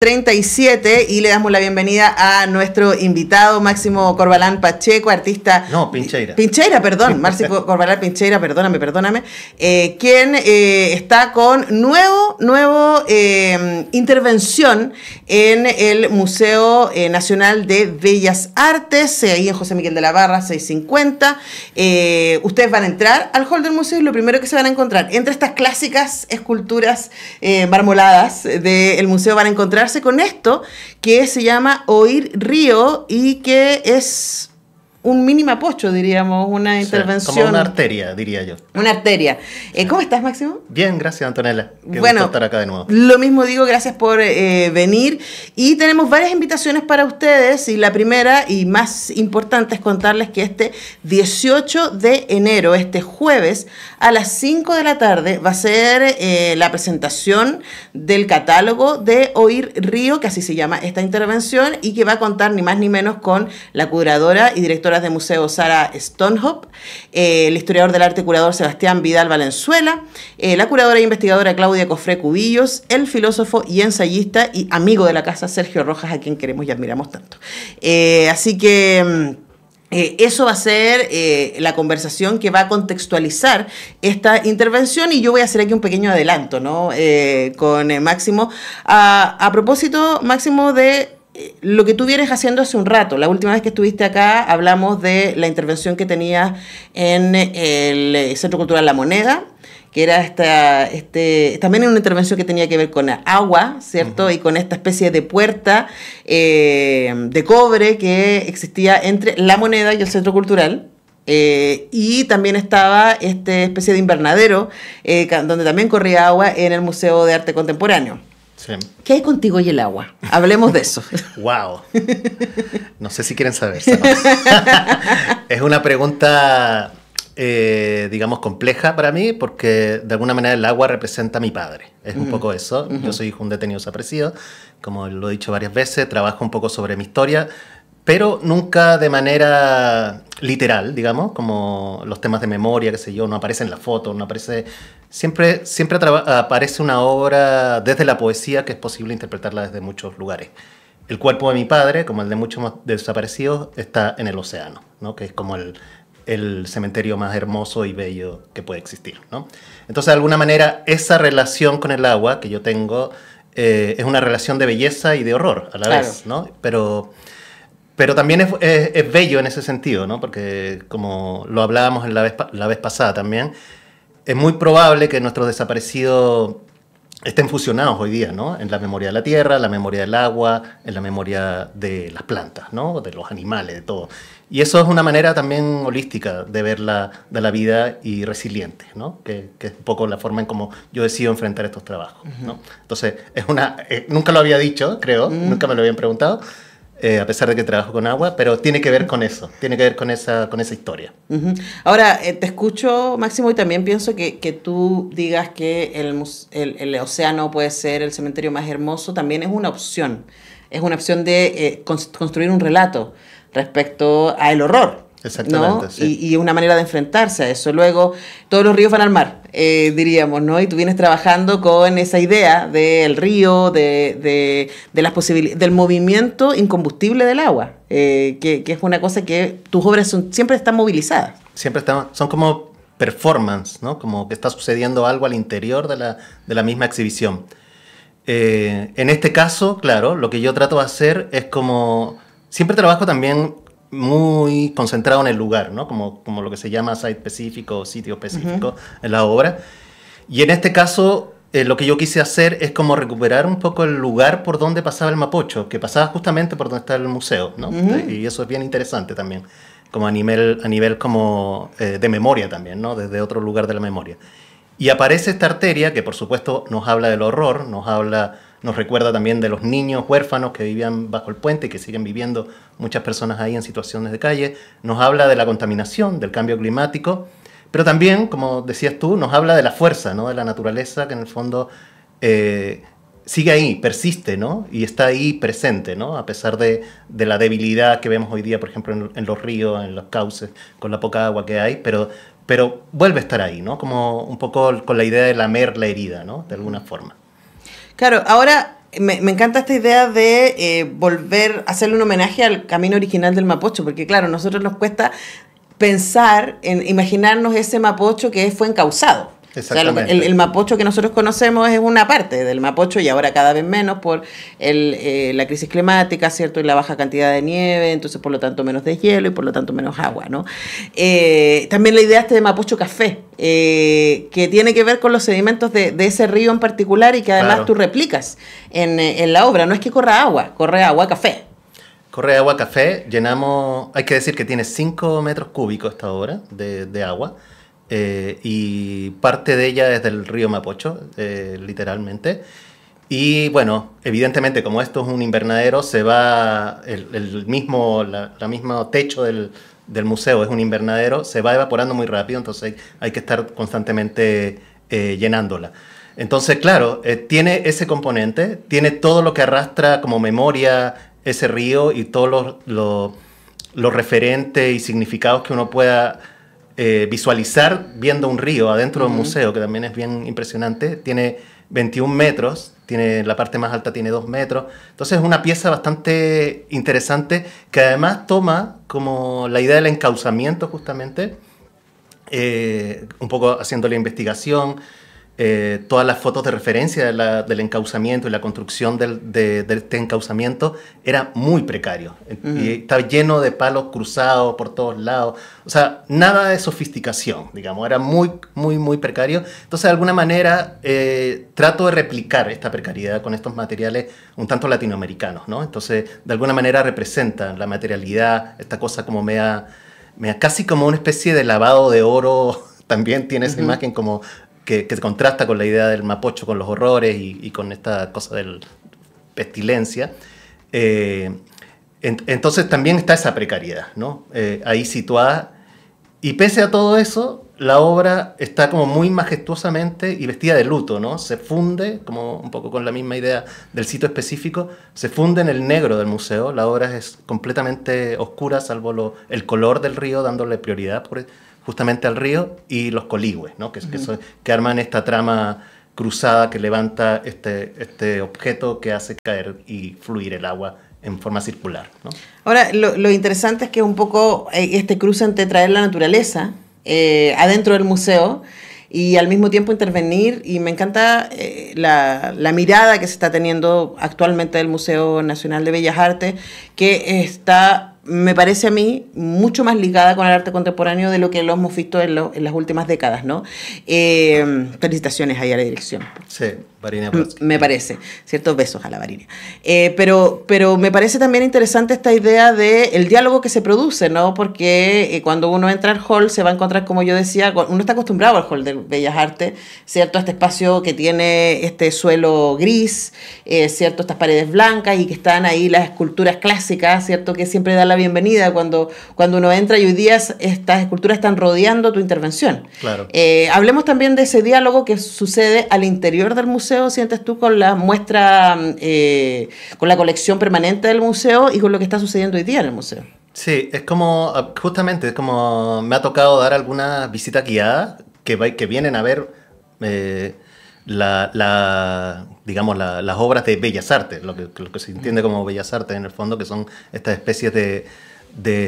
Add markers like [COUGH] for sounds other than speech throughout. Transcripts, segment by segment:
37 y le damos la bienvenida a nuestro invitado Máximo Corbalán Pacheco, artista... No, Pincheira. Pincheira, perdón, Máximo [LAUGHS] Corbalán Pincheira, perdóname, perdóname, eh, quien eh, está con nuevo, nuevo eh, intervención en el Museo Nacional de Bellas Artes, ahí en José Miguel de la Barra, 650. ustedes van a entrar al hall del museo y lo primero que se van a encontrar, entre estas clásicas esculturas marmoladas del museo van a encontrar hace con esto que se llama Oír Río y que es un mínimo apoyo, diríamos, una intervención. como una arteria, diría yo. Una arteria. Eh, ¿Cómo estás, Máximo? Bien, gracias, Antonella. Qué bueno, estar acá de nuevo. Lo mismo digo, gracias por eh, venir. Y tenemos varias invitaciones para ustedes. Y la primera y más importante es contarles que este 18 de enero, este jueves, a las 5 de la tarde, va a ser eh, la presentación del catálogo de Oír Río, que así se llama esta intervención, y que va a contar ni más ni menos con la curadora y directora de museo Sara Stonehop, el historiador del arte curador Sebastián Vidal Valenzuela, eh, la curadora e investigadora Claudia Cofré Cubillos, el filósofo y ensayista y amigo de la casa Sergio Rojas, a quien queremos y admiramos tanto. Eh, así que... Mm, eh, eso va a ser la conversación que va a contextualizar esta intervención y yo voy a hacer aquí un pequeño adelanto con Máximo. a propósito, Máximo, de eh, lo que tú vienes haciendo hace un rato. La última vez que estuviste acá hablamos de la intervención que tenía en el eh, Centro Cultural La Moneda, que era esta, este, también una intervención que tenía que ver con agua, ¿cierto? Y con esta especie de puerta eh, de cobre que existía entre La Moneda y el Centro Cultural. y también estaba esta especie de invernadero, donde también corría agua en el Museo de Arte Contemporáneo. ¿Qué hay contigo y el agua? Hablemos de eso. [LAUGHS] wow. No sé si quieren saber. [LAUGHS] es una pregunta, eh, digamos, compleja para mí porque de alguna manera el agua representa a mi padre. Es un mm. poco eso. Yo soy hijo de un detenido desaparecido. Como lo he dicho varias veces, trabajo un poco sobre mi historia pero nunca de manera literal, digamos, como los temas de memoria, qué sé yo, no aparece en la foto, no aparece siempre, aparece una obra desde la poesía que es posible interpretarla desde muchos lugares. El cuerpo de mi padre, como el de muchos desaparecidos, está en el océano, ¿no? que es como el, cementerio más hermoso y bello que puede existir. Entonces, de alguna manera, esa relación con el agua que yo tengo eh, es una relación de belleza y de horror a la vez, ¿no? Pero, pero también es, bello en ese sentido, ¿no? Porque como lo hablábamos la vez pasada también, es muy probable que nuestros desaparecidos estén fusionados hoy día, ¿no? En la memoria de la tierra, la memoria del agua, en la memoria de las plantas, ¿no? De los animales, de todo. Y eso es una manera también holística de ver la, de la vida y resiliente, ¿no? Que, es un poco la forma en cómo yo decido enfrentar estos trabajos, ¿no? Entonces, es una... Eh, nunca lo había dicho, creo, nunca me lo habían preguntado, eh, a pesar de que trabajo con agua, pero tiene que ver con eso, tiene que ver con esa, con esa historia. Ahora, eh, te escucho, Máximo, y también pienso que, que tú digas que el, el, océano puede ser el cementerio más hermoso, también es una opción, es una opción de eh, construir un relato respecto al horror, Exactamente. Y, y, una manera de enfrentarse a eso. Luego, todos los ríos van al mar, eh, diríamos, ¿no? Y tú vienes trabajando con esa idea del río, de, de, de las posibilidades, del movimiento incombustible del agua, eh, que, es una cosa que tus obras son, siempre están movilizadas. Siempre están, son como performance, ¿no? Como que está sucediendo algo al interior de la, de la misma exhibición. Eh, en este caso, claro, lo que yo trato de hacer es como... Siempre trabajo también muy concentrado en el lugar, ¿no? Como, como lo que se llama site específico o sitio específico en la obra. Y en este caso, eh, lo que yo quise hacer es como recuperar un poco el lugar por donde pasaba el Mapocho, que pasaba justamente por donde está el museo, ¿no? Eh, y eso es bien interesante también, como a nivel, a nivel como eh, de memoria también, ¿no? Desde otro lugar de la memoria. Y aparece esta arteria que por supuesto nos habla del horror, nos habla nos recuerda también de los niños huérfanos que vivían bajo el puente y que siguen viviendo muchas personas ahí en situaciones de calle. Nos habla de la contaminación, del cambio climático, pero también, como decías tú, nos habla de la fuerza, ¿no? de la naturaleza que en el fondo eh, sigue ahí, persiste ¿no? y está ahí presente, a pesar de, la debilidad que vemos hoy día, por ejemplo, en, los ríos, en los cauces, con la poca agua que hay, pero, pero vuelve a estar ahí, ¿no? como un poco con la idea de lamer la herida, de alguna forma. Claro, ahora me, encanta esta idea de eh, volver a hacerle un homenaje al camino original del Mapocho, porque claro, a nosotros nos cuesta pensar en imaginarnos ese Mapocho que fue encausado. Exactamente. el, mapocho que nosotros conocemos es una parte del mapocho y ahora cada vez menos por eh, la crisis climática, ¿cierto? Y la baja cantidad de nieve, entonces por lo tanto menos de hielo y por lo tanto menos agua, ¿no? Eh, también la idea este de mapocho café, eh, que tiene que ver con los sedimentos de, ese río en particular y que además tú replicas en, la obra. No es que corra agua, corre agua café. Corre agua café, llenamos, hay que decir que tiene 5 metros cúbicos esta obra de agua. Eh, y parte de ella es del río Mapocho, eh, literalmente. Y bueno, evidentemente como esto es un invernadero, se va el, mismo, la, misma techo del, del, museo es un invernadero, se va evaporando muy rápido, entonces hay, que estar constantemente eh, llenándola. Entonces, claro, tiene ese componente, tiene todo lo que arrastra como memoria ese río y todos los lo, referentes y significados que uno pueda eh, visualizar viendo un río adentro del de un museo, que también es bien impresionante. Tiene 21 metros, tiene, la parte más alta tiene 2 metros. Entonces es una pieza bastante interesante que además toma como la idea del encauzamiento justamente, eh, un poco haciendo la investigación, eh, todas las fotos de referencia del encauzamiento y la construcción del, de, este encauzamiento era muy precario. Eh, y estaba lleno de palos cruzados por todos lados. O sea, nada de sofisticación, digamos. Era muy, muy, muy precario. Entonces, de alguna manera, eh, trato de replicar esta precariedad con estos materiales un tanto latinoamericanos, ¿no? Entonces, de alguna manera representa la materialidad, esta cosa como mea casi como una especie de lavado de oro [LAUGHS] también tiene esa imagen como que, contrasta con la idea del mapocho, con los horrores y, con esta cosa de pestilencia. Eh, entonces también está esa precariedad, ¿no? Eh, ahí situada. Y pese a todo eso, la obra está como muy majestuosamente y vestida de luto, ¿no? Se funde, como un poco con la misma idea del sitio específico, se funde en el negro del museo. La obra es completamente oscura, salvo el color del río, dándole prioridad, por, justamente al río, y los coligües, ¿no? que, que, que arman esta trama cruzada que levanta este, este objeto que hace caer y fluir el agua en forma circular. ¿no? Ahora, lo, lo, interesante es que un poco eh, este cruce entre traer la naturaleza eh, adentro del museo y al mismo tiempo intervenir, y me encanta eh, la, la, mirada que se está teniendo actualmente del Museo Nacional de Bellas Artes, que está me parece a mí mucho más ligada con el arte contemporáneo de lo que lo hemos visto en, las últimas décadas, ¿no? Eh, felicitaciones ahí a la dirección. Sí. Mm, me parece. Ciertos besos a la Varinia eh, pero, pero me parece también interesante esta idea del diálogo que se produce, ¿no? Porque eh, cuando uno entra al hall se va a encontrar, como yo decía, uno está acostumbrado al hall de Bellas Artes, ¿cierto? Este espacio que tiene este suelo gris, eh, ¿cierto? Estas paredes blancas y que están ahí las esculturas clásicas, ¿cierto? Que siempre dan la bienvenida cuando, cuando uno entra y hoy día estas esculturas están rodeando tu intervención. Claro. hablemos también de ese diálogo que sucede al interior del museo museo sientes tú con la muestra, eh, con la colección permanente del museo y con lo que está sucediendo hoy día en el museo? Sí, es como, ah, justamente, es como me ha tocado dar algunas visitas guiadas que, vienen a ver eh, la, digamos, las obras de bellas artes, lo que, se entiende como bellas artes en el fondo, que son estas especies de,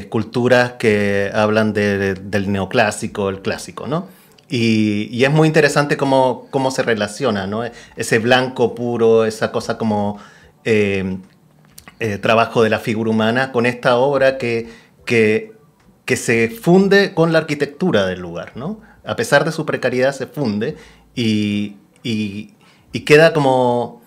esculturas que hablan del neoclásico, el clásico, ¿no? Y, es muy interesante cómo, cómo se relaciona, ¿no? Ese blanco puro, esa cosa como eh, eh, trabajo de la figura humana con esta obra que, que, se funde con la arquitectura del lugar, ¿no? A pesar de su precariedad se funde y, queda como,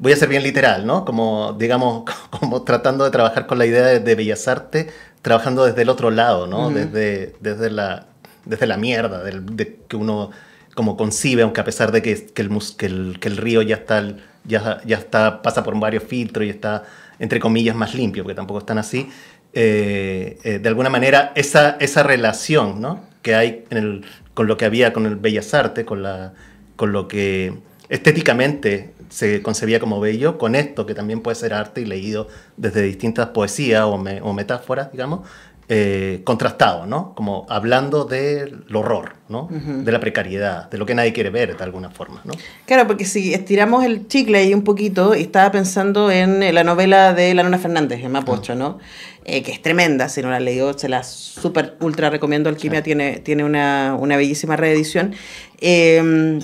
voy a ser bien literal, ¿no? Como, digamos, [LAUGHS] como tratando de trabajar con la idea de, Bellas Artes, trabajando desde el otro lado, desde, desde la desde la mierda, de, que uno como concibe, aunque a pesar de que, el, que el, río ya está, ya, ya está, pasa por varios filtros y está, entre comillas, más limpio, porque tampoco están así, eh, eh, de alguna manera esa, esa relación ¿no? que hay en el, con lo que había con el Bellas Artes, con, la, con lo que estéticamente se concebía como bello, con esto que también puede ser arte y leído desde distintas poesías o, o metáforas, digamos, eh, contrastado, ¿no? Como hablando del horror, ¿no? De la precariedad, de lo que nadie quiere ver de alguna forma, ¿no? Claro, porque si estiramos el chicle ahí un poquito, estaba pensando en eh, la novela de La Luna Fernández, el Mapocho, ah. ¿no? Eh, que es tremenda, si no la leído, se la súper ultra recomiendo, Alquimia tiene, tiene una, bellísima reedición. Em,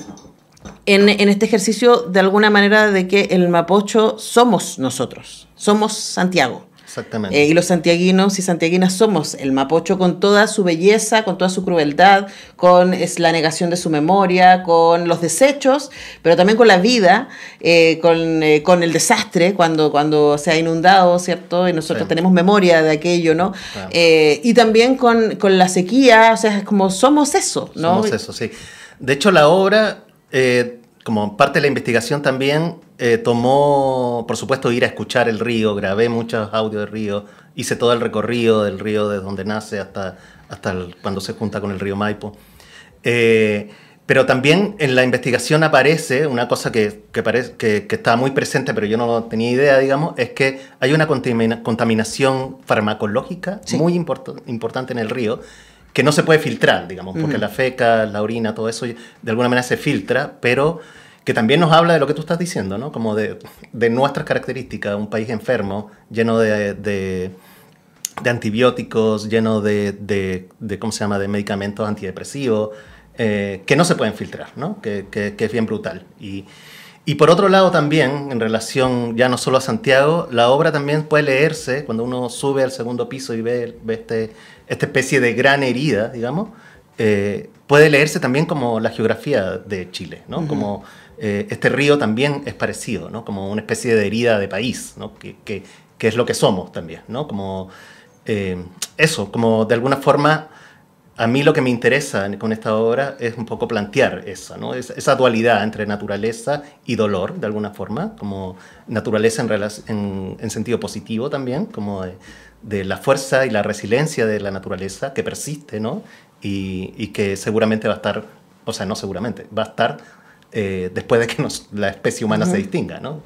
en, este ejercicio de alguna manera de que el mapocho somos nosotros, somos Santiago. Exactamente. Eh, y los santiaguinos y santiaguinas somos el mapocho con toda su belleza, con toda su crueldad, con es, la negación de su memoria, con los desechos, pero también con la vida, eh, eh, con, el desastre cuando, cuando se ha inundado, ¿cierto? Y nosotros tenemos memoria de aquello, ¿no? y también con, la sequía, o sea, es como somos eso, ¿no? Somos eso, sí. De hecho, la obra... Eh, como parte de la investigación también, eh, tomó, por supuesto, ir a escuchar el río, grabé muchos audios del río, hice todo el recorrido del río desde donde nace hasta, hasta cuando se junta con el río Maipo. Eh, pero también en la investigación aparece una cosa que, que, que, está muy presente, pero yo no tenía idea, digamos, es que hay una contaminación farmacológica muy importante en el río que no se puede filtrar, digamos, porque la feca, la orina, todo eso de alguna manera se filtra, pero que también nos habla de lo que tú estás diciendo, ¿no? Como de, de nuestras características, un país enfermo, lleno de, de, antibióticos, lleno de, ¿cómo se llama?, de medicamentos antidepresivos, eh, que no se pueden filtrar, ¿no? Que, que, que es bien brutal. Y, y por otro lado también, en relación ya no solo a Santiago, la obra también puede leerse cuando uno sube al segundo piso y ve, este, esta especie de gran herida, digamos, eh, puede leerse también como la geografía de Chile, ¿no? Como eh, este río también es parecido, ¿no? Como una especie de herida de país, ¿no? Que, es lo que somos también, ¿no? Como eh, eso, como de alguna forma a mí lo que me interesa con esta obra es un poco plantear esa, ¿no? esa dualidad entre naturaleza y dolor, de alguna forma, como naturaleza en, sentido positivo también, como de, la fuerza y la resiliencia de la naturaleza que persiste, ¿no? Y, que seguramente va a estar, o sea, no seguramente, va a estar eh, después de que la especie humana se distinga, ¿no?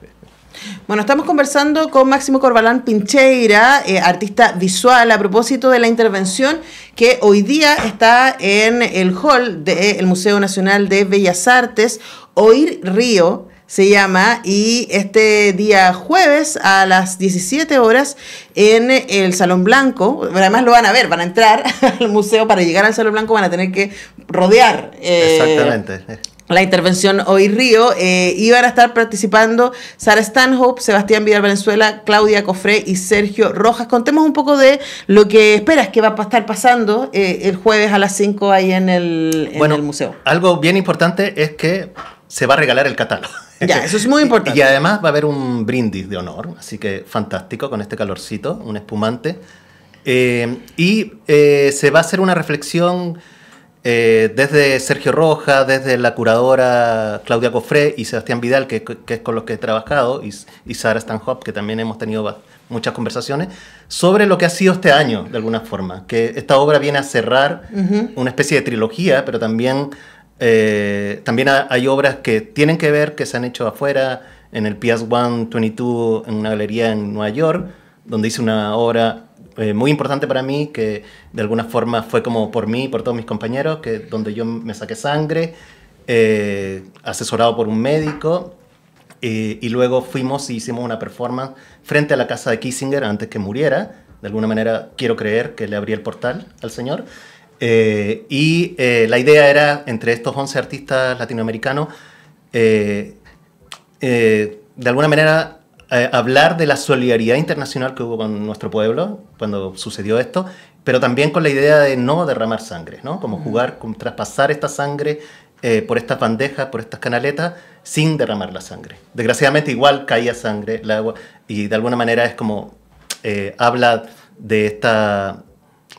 Bueno, estamos conversando con Máximo Corbalán Pincheira, eh, artista visual, a propósito de la intervención que hoy día está en el hall del Museo Nacional de Bellas Artes, Oír Río se llama, y este día jueves a las 17 horas en el Salón Blanco, además lo van a ver, van a entrar [LAUGHS] al museo, para llegar al Salón Blanco van a tener que rodear. Eh, Exactamente la intervención Hoy Río. Eh, iban a estar participando Sara Stanhope, Sebastián Vidal Valenzuela, Claudia Cofré y Sergio Rojas. Contemos un poco de lo que esperas que va a estar pasando eh, el jueves a las 5 ahí en el, bueno, museo. Algo bien importante es que se va a regalar el catálogo. [LAUGHS] Ya, eso es muy [LAUGHS] importante. Y, además va a haber un brindis de honor, así que fantástico con este calorcito, un espumante. Eh, y se va a hacer una reflexión eh, desde Sergio Roja, desde la curadora Claudia Cofré y Sebastián Vidal, que, es con los que he trabajado, y, y Sara Stanhope, que también hemos tenido muchas conversaciones, sobre lo que ha sido este año, de alguna forma. Que esta obra viene a cerrar una especie de trilogía, pero también, eh, también hay obras que tienen que ver, que se han hecho afuera, en el PS 122, en una galería en Nueva York, donde hice una obra eh, muy importante para mí, que de alguna forma fue como por mí y por todos mis compañeros, que donde yo me saqué sangre, eh, asesorado por un médico, y luego fuimos y hicimos una performance frente a la casa de Kissinger antes que muriera. De alguna manera quiero creer que le abrí el portal al señor. Eh, y la idea era, entre estos 11 artistas latinoamericanos, de alguna manera eh, hablar de la solidaridad internacional que hubo con nuestro pueblo cuando sucedió esto, pero también con la idea de no derramar sangre, ¿no? Como mm. jugar, traspasar esta sangre eh, por estas bandejas, por estas canaletas, sin derramar la sangre. Desgraciadamente igual caía sangre, el agua, y de alguna manera es como eh, habla de esta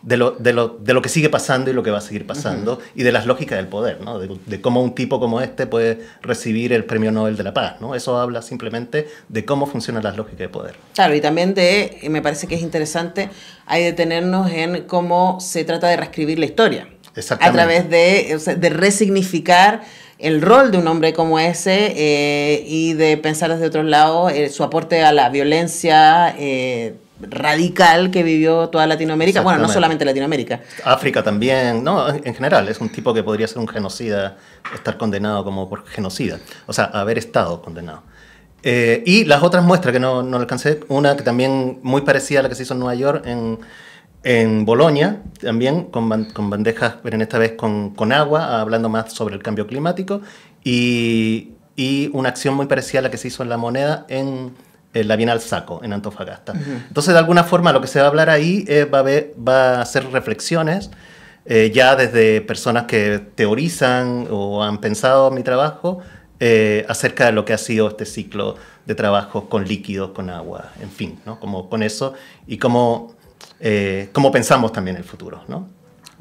de lo, que sigue pasando y lo que va a seguir pasando, y de las lógicas del poder, ¿no? de, cómo un tipo como este puede recibir el Premio Nobel de la Paz. ¿no? Eso habla simplemente de cómo funcionan las lógicas de poder. Claro, y también de, me parece que es interesante, hay detenernos en cómo se trata de reescribir la historia. exactamente A través de, de resignificar el rol de un hombre como ese eh, y de pensar desde otro lado eh, su aporte a la violencia eh, radical que vivió toda Latinoamérica. Bueno, no solamente Latinoamérica. África también, no, en general, es un tipo que podría ser un genocida, estar condenado como por genocida, o sea, haber estado condenado. Eh, y las otras muestras que no, no alcancé, una que también muy parecida a la que se hizo en Nueva York, en, en Bolonia, también con, con, bandejas, pero en esta vez con, con, agua, hablando más sobre el cambio climático, y, y una acción muy parecida a la que se hizo en La Moneda en eh, la la al Saco, en Antofagasta. Entonces, de alguna forma, lo que se va a hablar ahí eh, va, a ver, ser reflexiones, eh, ya desde personas que teorizan o han pensado mi trabajo, acerca de lo que ha sido este ciclo de trabajo con líquidos, con agua, en fin, ¿no? Como con eso y cómo, pensamos también el futuro, ¿no?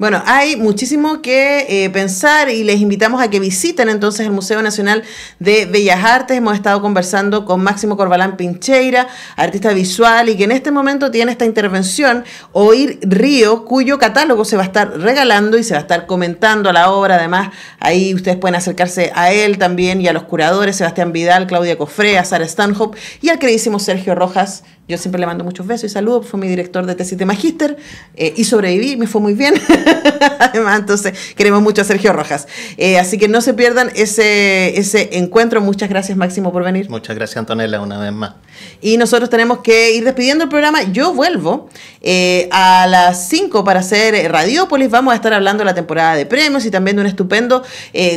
Bueno, hay muchísimo que eh, pensar y les invitamos a que visiten entonces el Museo Nacional de Bellas Artes. Hemos estado conversando con Máximo Corbalán Pincheira, artista visual, y que en este momento tiene esta intervención, Oír Río, cuyo catálogo se va a estar regalando y se va a estar comentando la obra. Además, ahí ustedes pueden acercarse a él también y a los curadores, Sebastián Vidal, Claudia Cofrea, Sara Stanhope y al queridísimo Sergio Rojas yo siempre le mando muchos besos y saludos. Fue mi director de tesis de magíster eh, y sobreviví, me fue muy bien. [LAUGHS] Además, entonces queremos mucho a Sergio Rojas. Eh, así que no se pierdan ese, ese encuentro. Muchas gracias, Máximo, por venir. Muchas gracias, Antonella, una vez más. Y nosotros tenemos que ir despidiendo el programa. Yo vuelvo eh, a las 5 para hacer Radiópolis. Vamos a estar hablando de la temporada de premios y también de un estupendo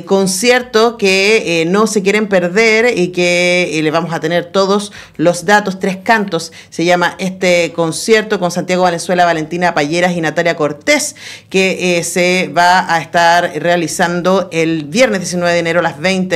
concierto que no se quieren perder y que le vamos a tener todos los datos, tres cantos se llama este concierto con Santiago Valenzuela, Valentina Palleras y Natalia Cortés, que eh, se va a estar realizando el viernes 19 de enero a las 20.